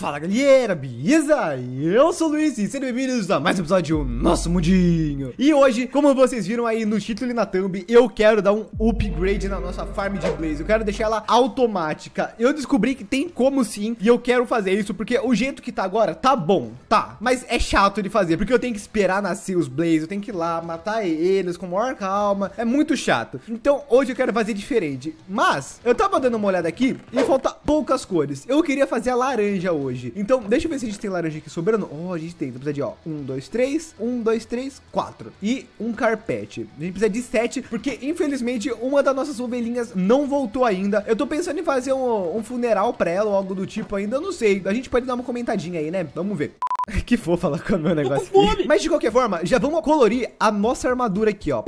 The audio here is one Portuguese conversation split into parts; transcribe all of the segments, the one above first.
Fala galera, beleza? Eu sou o Luiz e sejam bem-vindos a mais um episódio do Nosso Mundinho. E hoje, como vocês viram aí no título e na thumb, eu quero dar um upgrade na nossa farm de Blaze. Eu quero deixar ela automática. Eu descobri que tem como sim e eu quero fazer isso porque o jeito que tá agora tá bom, tá. Mas é chato de fazer porque eu tenho que esperar nascer os Blaze, eu tenho que ir lá matar eles com maior calma. É muito chato. Então hoje eu quero fazer diferente. Mas eu tava dando uma olhada aqui e falta poucas cores. Eu queria fazer a laranja hoje hoje. Então, deixa eu ver se a gente tem laranja aqui sobrando. Oh, a gente tem. Então precisa de, ó, um, dois, três, um, dois, três, quatro. E um carpete. A gente precisa de sete, porque infelizmente uma das nossas ovelhinhas não voltou ainda. Eu tô pensando em fazer um, um funeral pra ela ou algo do tipo ainda, eu não sei. A gente pode dar uma comentadinha aí, né? Vamos ver. Que vou falar com o meu negócio. Aqui. Mas de qualquer forma, já vamos colorir a nossa armadura aqui, ó.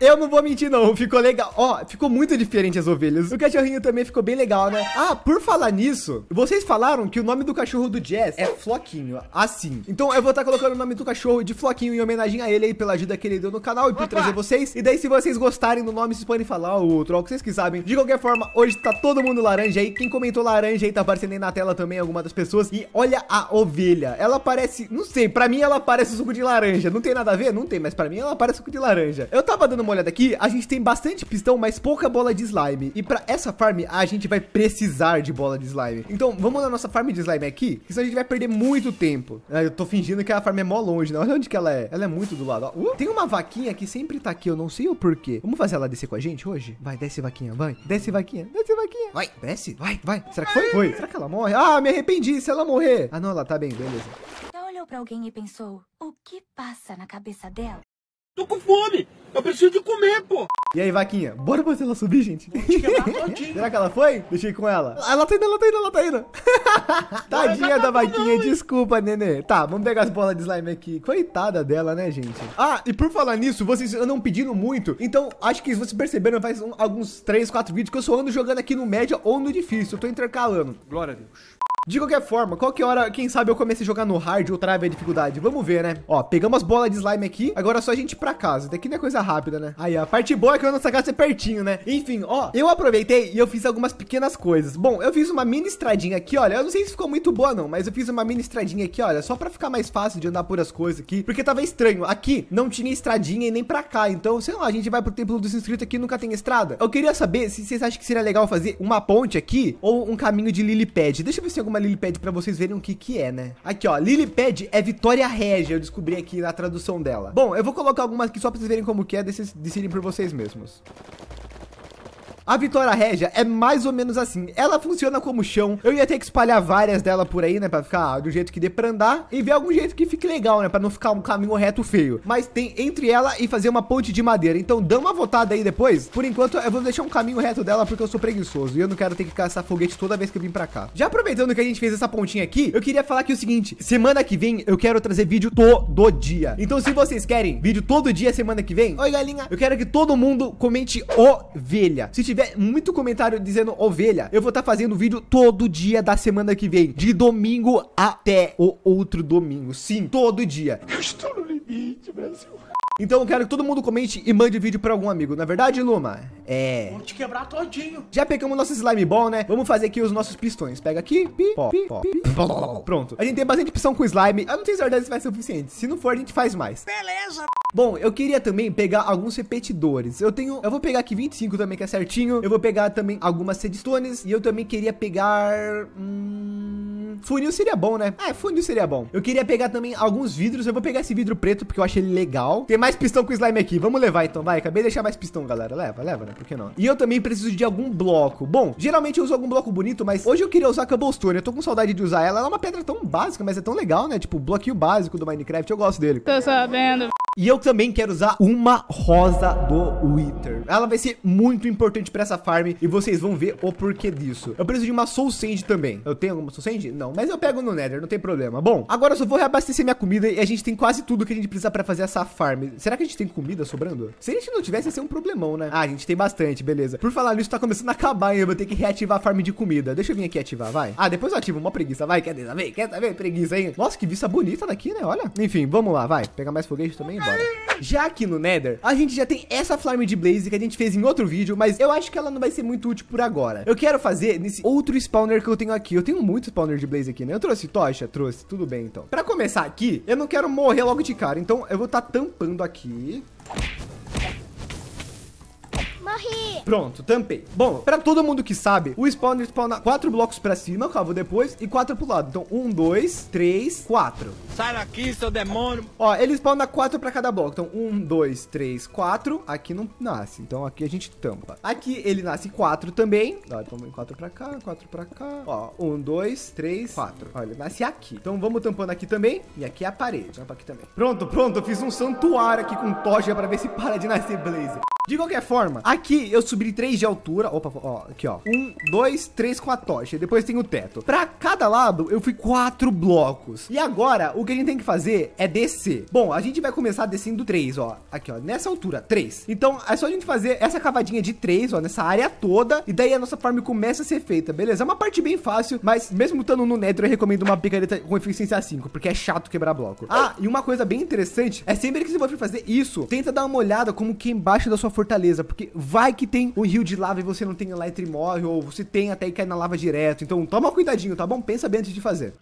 Eu não vou mentir, não. Ficou legal. Ó, ficou muito diferente as ovelhas. O cachorrinho também ficou bem legal, né? Ah, por falar nisso, vocês falaram que o nome do cachorro do Jazz é Floquinho. Assim. Então eu vou estar tá colocando o nome do cachorro de Floquinho em homenagem a ele aí pela ajuda que ele deu no canal e por Opa. trazer vocês. E daí, se vocês gostarem do nome, vocês podem falar ah, o troco, vocês que sabem. De qualquer forma, hoje tá todo mundo laranja aí. Quem comentou laranja aí tá aparecendo aí na tela também alguma das pessoas. E olha a ovelha. Ela parece, não sei, para mim ela parece suco de laranja. Não tem nada a ver? Não tem, mas para mim ela parece suco de laranja. Eu tava dando uma olhada aqui, a gente tem bastante pistão, mas pouca bola de slime. E para essa farm, a gente vai precisar de bola de slime. Então, vamos na nossa farm de slime aqui, que senão a gente vai perder muito tempo. Ah, eu tô fingindo que a farm é mó longe, né? Olha onde que ela é. Ela é muito do lado. Uh, tem uma vaquinha que sempre tá aqui, eu não sei o porquê. Vamos fazer ela descer com a gente hoje? Vai, desce vaquinha, vai. Desce vaquinha, desce vaquinha. Vai, desce, vai, vai. Será que foi? Foi. Será que ela morre? Ah, me arrependi entendi. Se ela morrer. Ah, não, ela tá bem, beleza. Já olhou pra alguém e pensou: o que passa na cabeça dela? Tô com fome! Eu preciso de comer, pô! E aí, vaquinha? Bora fazer ela subir, gente? Será que ela foi? Deixei com ela. Ah, ela tá indo, ela tá indo, ela tá indo. Tadinha da vaquinha, desculpa, nenê. Tá, vamos pegar as bolas de slime aqui. Coitada dela, né, gente? Ah, e por falar nisso, vocês andam pedindo muito. Então, acho que vocês perceberam faz um, alguns 3, 4 vídeos que eu só ando jogando aqui no média ou no difícil. Eu tô intercalando. Glória a Deus. De qualquer forma, qualquer hora, quem sabe eu comecei a jogar no hard ou trave a dificuldade. Vamos ver, né? Ó, pegamos as bolas de slime aqui. Agora é só a gente ir pra casa. Daqui não é coisa rápida, né? Aí, a parte boa é que a nossa casa é pertinho, né? Enfim, ó, eu aproveitei e eu fiz algumas pequenas coisas. Bom, eu fiz uma mini estradinha aqui, olha. Eu não sei se ficou muito boa, não, mas eu fiz uma mini estradinha aqui, olha. Só pra ficar mais fácil de andar por as coisas aqui. Porque tava estranho. Aqui não tinha estradinha e nem pra cá. Então, sei lá, a gente vai pro templo dos inscritos aqui e nunca tem estrada. Eu queria saber se vocês acham que seria legal fazer uma ponte aqui ou um caminho de lilipad. Deixa eu ver se tem alguma uma Lilipad pra vocês verem o que que é, né? Aqui, ó, Lilipad é Vitória Regia, eu descobri aqui na tradução dela. Bom, eu vou colocar algumas aqui só pra vocês verem como que é, decidem por vocês mesmos. A Vitória Régia é mais ou menos assim. Ela funciona como chão. Eu ia ter que espalhar várias dela por aí, né? Pra ficar do jeito que dê pra andar. E ver algum jeito que fique legal, né? Pra não ficar um caminho reto feio. Mas tem entre ela e fazer uma ponte de madeira. Então dá uma votada aí depois. Por enquanto, eu vou deixar um caminho reto dela porque eu sou preguiçoso. E eu não quero ter que caçar foguete toda vez que eu vim pra cá. Já aproveitando que a gente fez essa pontinha aqui, eu queria falar que o seguinte. Semana que vem, eu quero trazer vídeo todo dia. Então se vocês querem vídeo todo dia semana que vem... Oi, galinha! Eu quero que todo mundo comente ovelha. Se tiver tiver muito comentário dizendo ovelha, eu vou estar tá fazendo vídeo todo dia da semana que vem. De domingo até o outro domingo. Sim, todo dia. Eu estou no limite, Brasil. Então eu quero que todo mundo comente e mande vídeo pra algum amigo. Na é verdade, Luma, é... Vou te quebrar todinho. Já pegamos nosso slime ball, né? Vamos fazer aqui os nossos pistões. Pega aqui. Pi, pop, pi, pop, Pi. Pronto. A gente tem bastante opção com slime. Eu não tenho certeza se vai ser suficiente. Se não for, a gente faz mais. Beleza. Bom, eu queria também pegar alguns repetidores. Eu tenho... Eu vou pegar aqui 25 também, que é certinho. Eu vou pegar também algumas sedstones. E eu também queria pegar... Hum funil seria bom, né? É, funil seria bom. Eu queria pegar também alguns vidros. Eu vou pegar esse vidro preto, porque eu acho ele legal. Tem mais pistão com slime aqui. Vamos levar, então, vai. Acabei de deixar mais pistão, galera. Leva, leva, né? Por que não? E eu também preciso de algum bloco. Bom, geralmente eu uso algum bloco bonito, mas hoje eu queria usar cobblestone. Eu tô com saudade de usar ela. Ela é uma pedra tão básica, mas é tão legal, né? Tipo, bloquinho básico do Minecraft. Eu gosto dele. Tô sabendo. E eu também quero usar uma rosa do Wither. Ela vai ser muito importante para essa farm e vocês vão ver o porquê disso. Eu preciso de uma Soul Sand também. Eu tenho alguma Soul Sand? Não, mas eu pego no Nether, não tem problema. Bom, agora eu só vou reabastecer minha comida e a gente tem quase tudo que a gente precisa para fazer essa farm. Será que a gente tem comida sobrando? Se a gente não tivesse, ia ser um problemão, né? Ah, a gente tem bastante, beleza. Por falar nisso, tá começando a acabar, hein? Eu vou ter que reativar a farm de comida. Deixa eu vir aqui ativar, vai. Ah, depois eu ativo, uma preguiça, vai. Quer saber? Quer saber? Preguiça, hein? Nossa, que vista bonita daqui, né? Olha. Enfim, vamos lá, vai. Pegar mais foguete também. Né? embora. Já aqui no Nether, a gente já tem essa Flame de Blaze que a gente fez em outro vídeo, mas eu acho que ela não vai ser muito útil por agora. Eu quero fazer nesse outro spawner que eu tenho aqui. Eu tenho muito spawner de Blaze aqui, né? Eu trouxe tocha? Trouxe. Tudo bem, então. Pra começar aqui, eu não quero morrer logo de cara, então eu vou estar tá tampando aqui. Morri. Pronto, tampei. Bom, pra todo mundo que sabe, o spawner spawna quatro blocos pra cima, eu cavo depois, e quatro pro lado. Então, um, dois, três, quatro. Sai daqui, seu demônio. Ó, ele spawna quatro pra cada bloco. Então, um, dois, três, quatro. Aqui não nasce. Então, aqui a gente tampa. Aqui ele nasce quatro também. Ó, põe quatro pra cá, quatro pra cá. Ó, um, dois, três, quatro. Ó, ele nasce aqui. Então, vamos tampando aqui também. E aqui é a parede. Tampa aqui também. Pronto, pronto. Eu fiz um santuário aqui com tocha pra ver se para de nascer blazer. De qualquer forma, aqui eu subi 3 de altura. Opa, ó, aqui, ó. Um, dois, três com a tocha. Depois tem o teto. Pra cada lado, eu fui quatro blocos. E agora, o que a gente tem que fazer é descer. Bom, a gente vai começar descendo três, ó. Aqui, ó. Nessa altura, três. Então, é só a gente fazer essa cavadinha de três, ó. Nessa área toda. E daí a nossa farm começa a ser feita, beleza? É uma parte bem fácil, mas mesmo estando no Nether, eu recomendo uma picareta com eficiência 5, porque é chato quebrar bloco. Ah, e uma coisa bem interessante é sempre que você for fazer isso, tenta dar uma olhada como que é embaixo da sua fortaleza, porque vai que tem um rio de lava e você não tem lá e morre, ou você tem até e cai na lava direto. Então toma cuidadinho, tá bom? Pensa bem antes de fazer.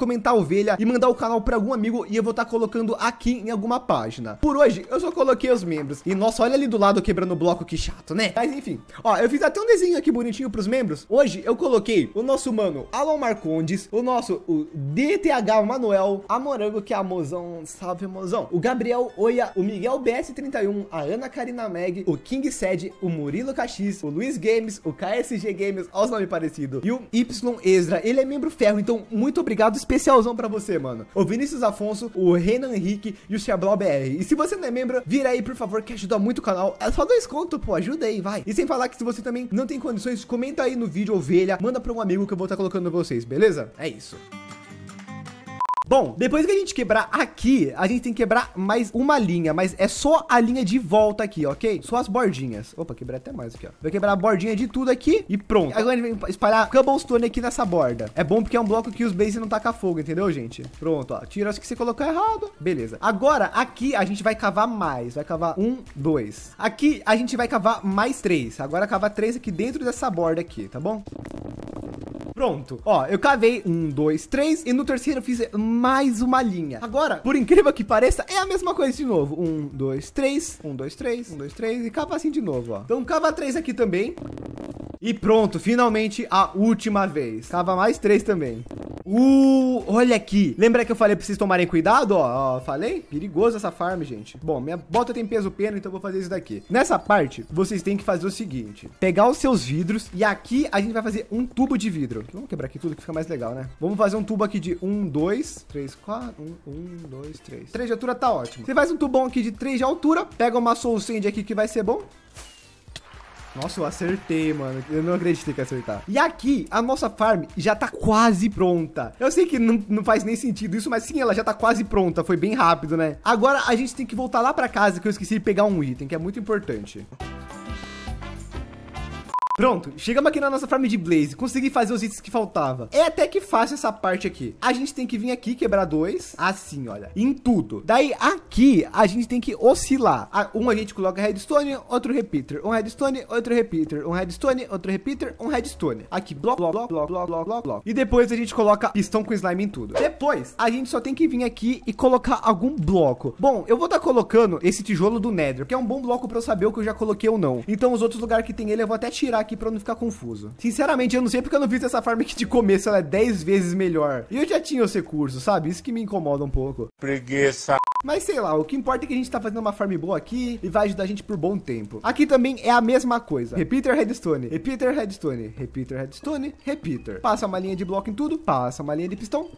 comentar a ovelha e mandar o canal pra algum amigo e eu vou estar tá colocando aqui em alguma página. Por hoje, eu só coloquei os membros. E nossa, olha ali do lado quebrando o bloco, que chato, né? Mas enfim, ó, eu fiz até um desenho aqui bonitinho pros membros. Hoje eu coloquei o nosso mano alomar Marcondes, o nosso o DTH Manuel, a Morango, que é a mozão, salve mozão, o Gabriel Oia, o Miguel BS31, a Ana Karina Meg, o King Sed, o Murilo Caxis, o Luiz Games, o KSG Games, aos nomes parecidos, e o Y ezra Ele é membro ferro, então muito obrigado, especialzão para você, mano. O Vinícius Afonso, o Renan Henrique e o Xablau BR. E se você não é membro, vira aí, por favor, que ajuda muito o canal. É só dois conto, pô, ajuda aí, vai. E sem falar que se você também não tem condições, comenta aí no vídeo ovelha, manda para um amigo que eu vou estar tá colocando vocês, beleza? É isso. Bom, depois que a gente quebrar aqui, a gente tem que quebrar mais uma linha, mas é só a linha de volta aqui, ok? Só as bordinhas. Opa, quebrei até mais aqui, ó. Vou quebrar a bordinha de tudo aqui e pronto. Agora a gente vai espalhar cobblestone aqui nessa borda. É bom porque é um bloco que os base não taca fogo, entendeu, gente? Pronto, ó. Tira acho que você colocou errado. Beleza. Agora, aqui a gente vai cavar mais. Vai cavar um, dois. Aqui a gente vai cavar mais três. Agora cavar três aqui dentro dessa borda aqui, tá bom? Pronto. Ó, eu cavei um, dois, três. E no terceiro eu fiz mais uma linha. Agora, por incrível que pareça, é a mesma coisa de novo. Um, dois, três. Um, dois, três. Um, dois, três. E cava assim de novo, ó. Então cava três aqui também. E pronto, finalmente a última vez. Tava mais três também. Uh, olha aqui. Lembra que eu falei pra vocês tomarem cuidado? Ó, ó falei? Perigoso essa farm, gente. Bom, minha bota tem peso pena, então eu vou fazer isso daqui. Nessa parte, vocês têm que fazer o seguinte. Pegar os seus vidros e aqui a gente vai fazer um tubo de vidro. Vamos quebrar aqui tudo que fica mais legal, né? Vamos fazer um tubo aqui de um, dois, três, quatro, um, um, dois, três. Três de altura tá ótimo. Você faz um tubão aqui de três de altura, pega uma soul sand aqui que vai ser bom. Nossa, eu acertei, mano. Eu não acreditei que acertar. E aqui, a nossa farm já tá quase pronta. Eu sei que não, não faz nem sentido isso, mas sim, ela já tá quase pronta. Foi bem rápido, né? Agora a gente tem que voltar lá pra casa, que eu esqueci de pegar um item, que é muito importante. Música Pronto, chegamos aqui na nossa farm de Blaze. Consegui fazer os itens que faltava. É até que fácil essa parte aqui. A gente tem que vir aqui, quebrar dois. Assim, olha. Em tudo. Daí, aqui, a gente tem que oscilar. Ah, um a gente coloca redstone, outro repeater. Um redstone, outro repeater. Um redstone, outro repeater. Um redstone. Aqui, bloco, bloco, bloco, bloco, bloco, bloco, bloco. E depois a gente coloca pistão com slime em tudo. Depois, a gente só tem que vir aqui e colocar algum bloco. Bom, eu vou estar tá colocando esse tijolo do Nether, que é um bom bloco pra eu saber o que eu já coloquei ou não. Então, os outros lugares que tem ele, eu vou até tirar aqui aqui pra não ficar confuso. Sinceramente, eu não sei porque eu não fiz essa farm aqui de começo, ela é 10 vezes melhor. E eu já tinha os recursos, sabe? Isso que me incomoda um pouco. Preguiça. Mas sei lá, o que importa é que a gente tá fazendo uma farm boa aqui e vai ajudar a gente por bom tempo. Aqui também é a mesma coisa. Repeater redstone, repeater redstone, repeater redstone, repeater. Passa uma linha de bloco em tudo, passa uma linha de pistão,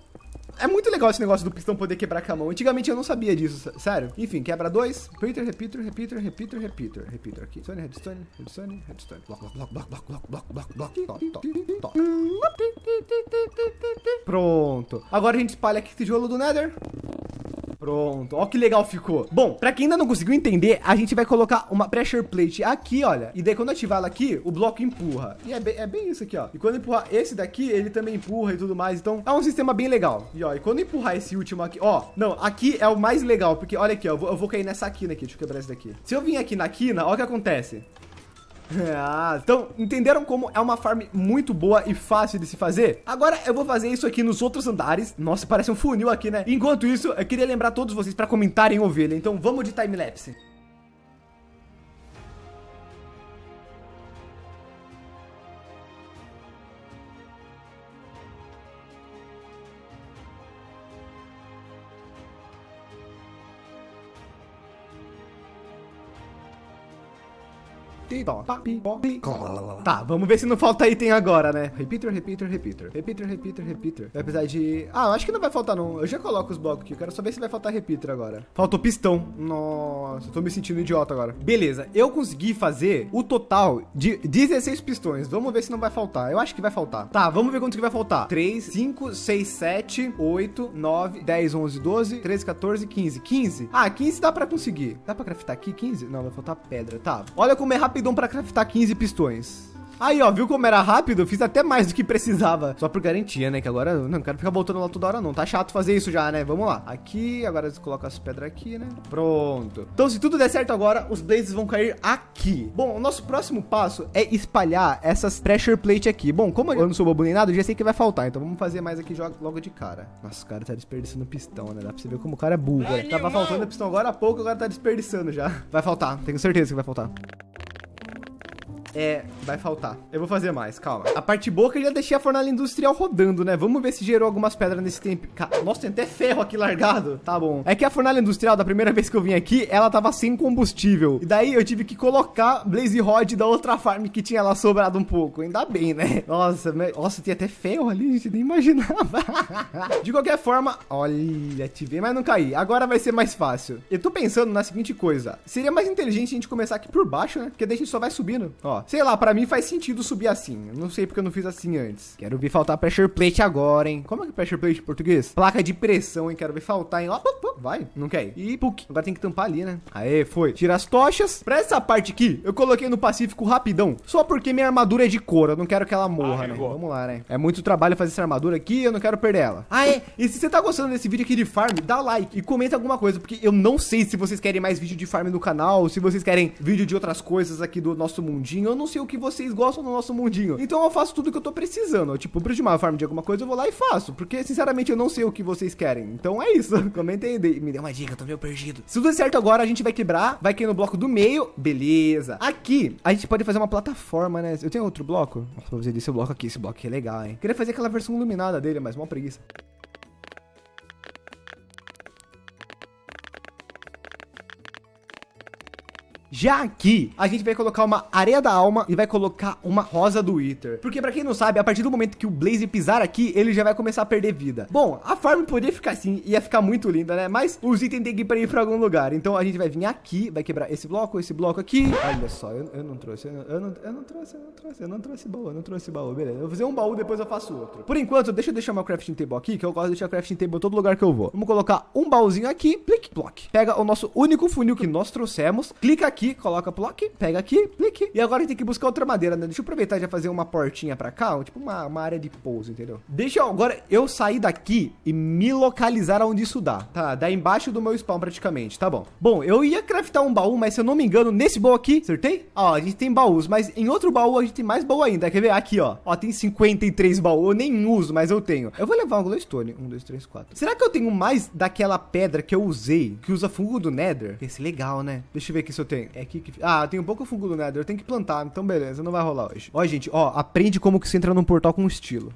é muito legal esse negócio do pistão poder quebrar com a mão. Antigamente eu não sabia disso, sério. Enfim, quebra dois. Repeater, repeater, repeater, repeater, repeater. Repeater aqui. Redstone, redstone, redstone, redstone. Bloco, bloco, bloco, bloco, bloco, bloco, bloco, bloco. Top, top, Pronto. Agora a gente espalha aqui tijolo do Nether. Pronto, ó que legal ficou. Bom, pra quem ainda não conseguiu entender, a gente vai colocar uma pressure plate aqui, olha. E daí quando ativar ela aqui, o bloco empurra. E é bem, é bem isso aqui, ó. E quando empurrar esse daqui, ele também empurra e tudo mais. Então é um sistema bem legal. E ó, e quando empurrar esse último aqui... Ó, não, aqui é o mais legal, porque olha aqui, ó. Eu vou, eu vou cair nessa quina aqui. Deixa eu quebrar esse daqui. Se eu vim aqui na quina, olha o que acontece. Ah, então, entenderam como é uma farm muito boa e fácil de se fazer? Agora eu vou fazer isso aqui nos outros andares. Nossa, parece um funil aqui, né? Enquanto isso, eu queria lembrar todos vocês para comentarem ovelha. Então, vamos de time lapse. Tá, vamos ver se não falta item agora, né? Repeater, repeater, repeater. Repeater, repeater, repeater. Vai precisar de... Ah, acho que não vai faltar, não. Eu já coloco os blocos aqui. Eu quero só ver se vai faltar repeater agora. Faltou pistão. Nossa, eu tô me sentindo idiota agora. Beleza, eu consegui fazer o total de 16 pistões. Vamos ver se não vai faltar. Eu acho que vai faltar. Tá, vamos ver quanto que vai faltar. 3, 5, 6, 7, 8, 9, 10, 11, 12, 13, 14, 15. 15? Ah, 15 dá pra conseguir. Dá pra craftar aqui 15? Não, vai faltar pedra. Tá. Olha como é rapidão carvão então, para craftar 15 pistões. Aí, ó, viu como era rápido? Fiz até mais do que precisava. Só por garantia, né? Que agora eu não quero ficar voltando lá toda hora, não. Tá chato fazer isso já, né? Vamos lá. Aqui, agora coloca as pedras aqui, né? Pronto. Então, se tudo der certo agora, os blazes vão cair aqui. Bom, o nosso próximo passo é espalhar essas pressure plate aqui. Bom, como eu não sou bobo nem nada, eu já sei que vai faltar. Então, vamos fazer mais aqui logo de cara. Nossa, o cara tá desperdiçando pistão, né? Dá pra você ver como o cara é burro. Tava faltando pistão agora há pouco, agora tá desperdiçando já. Vai faltar. Tenho certeza que vai faltar. É, vai faltar. Eu vou fazer mais, calma. A parte boa é que eu já deixei a fornalha industrial rodando, né? Vamos ver se gerou algumas pedras nesse tempo. Nossa, tem até ferro aqui largado. Tá bom. É que a fornalha industrial, da primeira vez que eu vim aqui, ela tava sem combustível. E daí eu tive que colocar Blaze Rod da outra farm que tinha lá sobrado um pouco. Ainda bem, né? Nossa, me... nossa, tem até ferro ali, gente. Nem imaginava. De qualquer forma, olha, ativei, mas não caí. Agora vai ser mais fácil. Eu tô pensando na seguinte coisa. Seria mais inteligente a gente começar aqui por baixo, né? Porque daí a gente só vai subindo. Ó, Sei lá, pra mim faz sentido subir assim. Eu não sei porque eu não fiz assim antes. Quero ver faltar pressure plate agora, hein? Como é que é pressure plate em português? Placa de pressão, hein? Quero ver faltar, hein? Ó, vai. Não quer ir. E puk. Agora tem que tampar ali, né? Aê, foi. Tira as tochas. Pra essa parte aqui, eu coloquei no Pacífico rapidão. Só porque minha armadura é de couro. Eu não quero que ela ah, morra, ah, né? Vamos lá, né? É muito trabalho fazer essa armadura aqui. Eu não quero perder ela. Ah, é. E se você tá gostando desse vídeo aqui de farm, dá like e comenta alguma coisa. Porque eu não sei se vocês querem mais vídeo de farm no canal. Se vocês querem vídeo de outras coisas aqui do nosso mundinho eu não sei o que vocês gostam no nosso mundinho. Então eu faço tudo que eu tô precisando. Eu, tipo, preciso de uma farm de alguma coisa, eu vou lá e faço. Porque, sinceramente, eu não sei o que vocês querem. Então é isso. Comenta aí, me dê uma dica, eu tô meio perdido. Se tudo der certo agora, a gente vai quebrar, vai cair no bloco do meio. Beleza. Aqui, a gente pode fazer uma plataforma, né? Eu tenho outro bloco? Nossa, vou fazer desse bloco aqui. Esse bloco aqui é legal, hein? Queria fazer aquela versão iluminada dele, mas mó preguiça. Já aqui, a gente vai colocar uma areia da alma e vai colocar uma rosa do Wither. Porque pra quem não sabe, a partir do momento que o Blaze pisar aqui, ele já vai começar a perder vida. Bom, a farm poderia ficar assim, ia ficar muito linda, né? Mas os itens tem que ir pra, ir pra algum lugar. Então a gente vai vir aqui, vai quebrar esse bloco, esse bloco aqui. Olha só, eu, eu não trouxe, eu, eu, não, eu não trouxe, eu não trouxe, eu não trouxe baú, eu não trouxe baú, beleza. Eu vou fazer um baú, depois eu faço outro. Por enquanto, deixa eu deixar meu crafting table aqui, que eu gosto de deixar crafting table em todo lugar que eu vou. Vamos colocar um baúzinho aqui, clique block. Pega o nosso único funil que nós trouxemos, clica aqui aqui, coloca pro aqui, pega aqui, clique. E agora a gente tem que buscar outra madeira, né? Deixa eu aproveitar e já fazer uma portinha pra cá, tipo uma, uma área de pouso, entendeu? Deixa eu agora eu sair daqui e me localizar onde isso dá. Tá, dá embaixo do meu spawn praticamente, tá bom. Bom, eu ia craftar um baú, mas se eu não me engano, nesse baú aqui, acertei? Ó, a gente tem baús, mas em outro baú a gente tem mais baú ainda. Quer ver? Aqui, ó. Ó, tem 53 baús. Eu nem uso, mas eu tenho. Eu vou levar um glowstone. Um, dois, três, quatro. Será que eu tenho mais daquela pedra que eu usei, que usa fungo do nether? Esse é legal, né? Deixa eu ver aqui se eu tenho. É aqui que. Ah, tem um pouco fungo do Nether. Eu tenho que plantar, então beleza, não vai rolar hoje. Ó, gente, ó, aprende como que se entra num portal com estilo.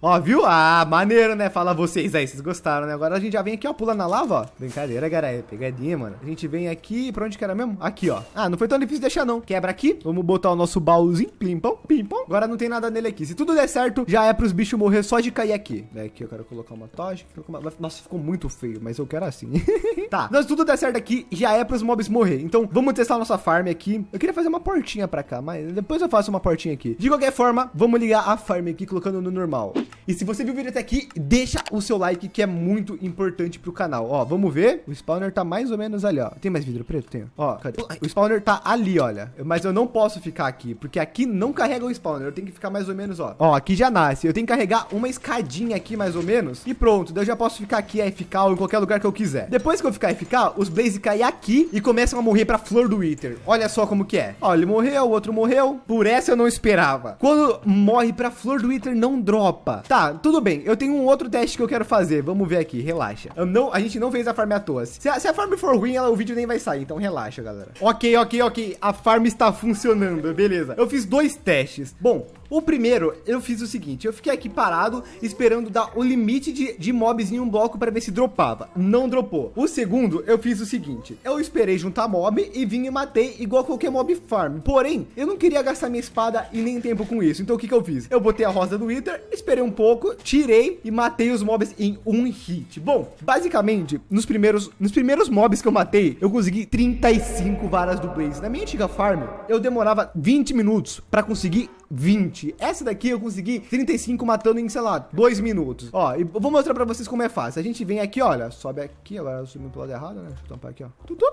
Ó, viu? Ah, maneiro, né? Fala vocês aí, vocês gostaram, né? Agora a gente já vem aqui, ó, pula na lava, ó. Brincadeira, galera. É pegadinha, mano. A gente vem aqui, pra onde que era mesmo? Aqui, ó. Ah, não foi tão difícil deixar, não. Quebra aqui. Vamos botar o nosso baúzinho. Pimpão, pimpão. Agora não tem nada nele aqui. Se tudo der certo, já é pros bichos morrer só de cair aqui. Daqui é, eu quero colocar uma tocha. Uma... Nossa, ficou muito feio, mas eu quero assim. tá, mas tudo der certo aqui, já é pros mobs morrer. Então, vamos testar a nossa farm aqui. Eu queria fazer uma portinha pra cá, mas depois eu faço uma portinha aqui. De qualquer forma, vamos ligar a farm aqui, colocando no normal. E se você viu o vídeo até aqui, deixa o seu like que é muito importante pro canal. Ó, vamos ver. O spawner tá mais ou menos ali, ó. Tem mais vidro preto? Tem. Ó, cadê? O spawner tá ali, olha. Mas eu não posso ficar aqui, porque aqui não carrega o spawner. Eu tenho que ficar mais ou menos, ó. Ó, aqui já nasce. Eu tenho que carregar uma escadinha aqui, mais ou menos. E pronto, daí eu já posso ficar aqui, é FK ou em qualquer lugar que eu quiser. Depois que eu ficar FK, os Blaze caem aqui e começam a morrer pra flor do Wither. Olha só como que é. Ó, ele morreu, o outro morreu. Por essa eu não esperava. Quando morre pra flor do Wither, não dropa. Tá, tudo bem. Eu tenho um outro teste que eu quero fazer. Vamos ver aqui, relaxa. Eu não, a gente não fez a farm à toa. Se a, se a farm for ruim, ela, o vídeo nem vai sair, então relaxa, galera. Ok, ok, ok. A farm está funcionando, beleza. Eu fiz dois testes. Bom, o primeiro, eu fiz o seguinte, eu fiquei aqui parado, esperando dar o limite de, de mobs em um bloco para ver se dropava. Não dropou. O segundo, eu fiz o seguinte, eu esperei juntar mob e vim e matei igual qualquer mob farm. Porém, eu não queria gastar minha espada e nem tempo com isso. Então o que, que eu fiz? Eu botei a rosa do Wither, esperei um pouco, tirei e matei os mobs em um hit. Bom, basicamente, nos primeiros, nos primeiros mobs que eu matei, eu consegui 35 varas do Blaze. Na minha antiga farm, eu demorava 20 minutos para conseguir 20. Essa daqui eu consegui 35 matando em, sei lá, 2 minutos. Ó, e vou mostrar pra vocês como é fácil. A gente vem aqui, olha, sobe aqui, agora eu subi pro lado errado, né? Deixa eu tampar aqui, ó.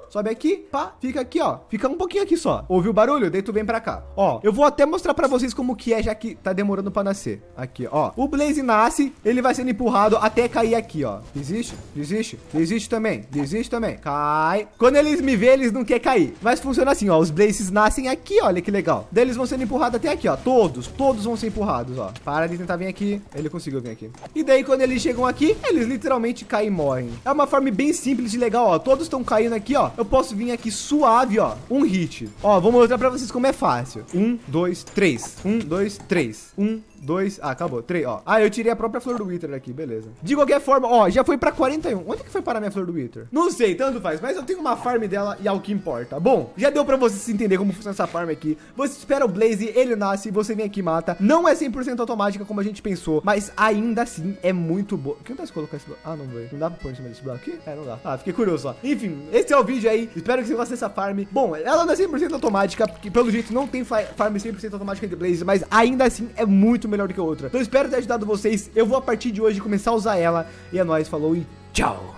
Sobe aqui, pá, fica aqui, ó. Fica um pouquinho aqui só. Ouviu o barulho? Daí tu vem pra cá. Ó, eu vou até mostrar pra vocês como que é, já que tá demorando pra nascer. Aqui, ó. O Blaze nasce, ele vai sendo empurrado até cair aqui, ó. Desiste, desiste, desiste também, desiste também. Cai. Quando eles me veem, eles não querem cair. Mas funciona assim, ó. Os Blazes nascem aqui, olha que legal. Daí eles vão sendo empurrados até aqui, ó. Todos, todos vão ser empurrados, ó. Para de tentar vir aqui. Ele conseguiu vir aqui. E daí, quando eles chegam aqui, eles literalmente caem e morrem. É uma forma bem simples e legal, ó. Todos estão caindo aqui, ó. Eu posso vir aqui suave, ó. Um hit. Ó, vou mostrar pra vocês como é fácil. Um, dois, três. Um, dois, três. Um, dois... Ah, acabou. Três, ó. Ah, eu tirei a própria flor do Wither aqui, beleza. De qualquer forma, ó, já foi pra 41. Onde que foi parar minha flor do Wither? Não sei, tanto faz, mas eu tenho uma farm dela e é o que importa. Bom, já deu pra você se entender como funciona essa farm aqui. Você espera o Blaze, ele nasce, você vem aqui e mata. Não é 100% automática como a gente pensou, mas ainda assim é muito boa. quem tá se colocar esse bloco? Ah, não veio. Não dá pra pôr em cima desse bloco aqui? É, não dá. Ah, fiquei curioso, ó. Enfim, esse é o vídeo aí. Espero que você goste dessa farm. Bom, ela não é 100% automática, porque pelo jeito não tem farm 100% automática de Blaze, mas ainda assim é muito melhor melhor do que a outra. Então espero ter ajudado vocês. Eu vou a partir de hoje começar a usar ela. E é nóis, falou e tchau!